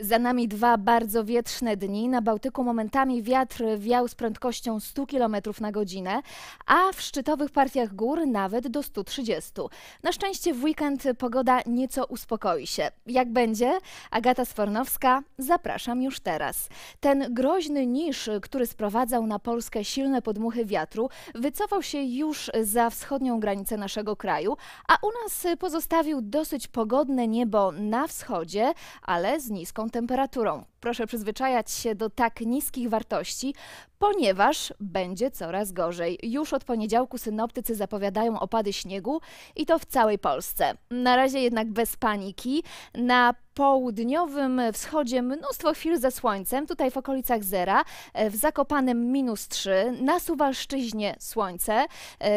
Za nami dwa bardzo wietrzne dni. Na Bałtyku momentami wiatr wiał z prędkością 100 km na godzinę, a w szczytowych partiach gór nawet do 130. Na szczęście w weekend pogoda nieco uspokoi się. Jak będzie? Agata Sfornowska, zapraszam już teraz. Ten groźny nisz, który sprowadzał na Polskę silne podmuchy wiatru, wycofał się już za wschodnią granicę naszego kraju, a u nas pozostawił dosyć pogodne niebo na wschodzie, ale z niską temperaturą. Proszę przyzwyczajać się do tak niskich wartości, ponieważ będzie coraz gorzej. Już od poniedziałku synoptycy zapowiadają opady śniegu i to w całej Polsce. Na razie jednak bez paniki. Na południowym wschodzie mnóstwo chwil ze słońcem, tutaj w okolicach zera, e, w Zakopanem minus 3, na Suwalszczyźnie słońce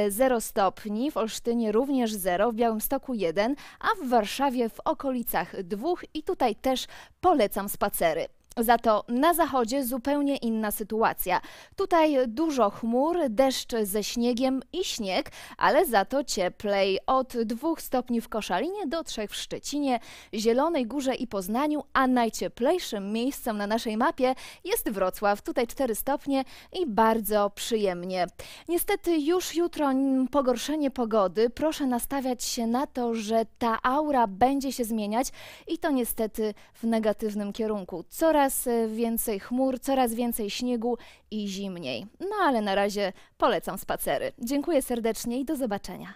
0 e, stopni, w Olsztynie również 0, w Białymstoku 1, a w Warszawie w okolicach 2 i tutaj też polecam spacery. Za to na zachodzie zupełnie inna sytuacja. Tutaj dużo chmur, deszcz ze śniegiem i śnieg, ale za to cieplej. Od dwóch stopni w Koszalinie do trzech w Szczecinie, Zielonej Górze i Poznaniu, a najcieplejszym miejscem na naszej mapie jest Wrocław. Tutaj 4 stopnie i bardzo przyjemnie. Niestety już jutro pogorszenie pogody. Proszę nastawiać się na to, że ta aura będzie się zmieniać i to niestety w negatywnym kierunku. Coraz coraz y, więcej chmur, coraz więcej śniegu i zimniej. No ale na razie polecam spacery. Dziękuję serdecznie i do zobaczenia.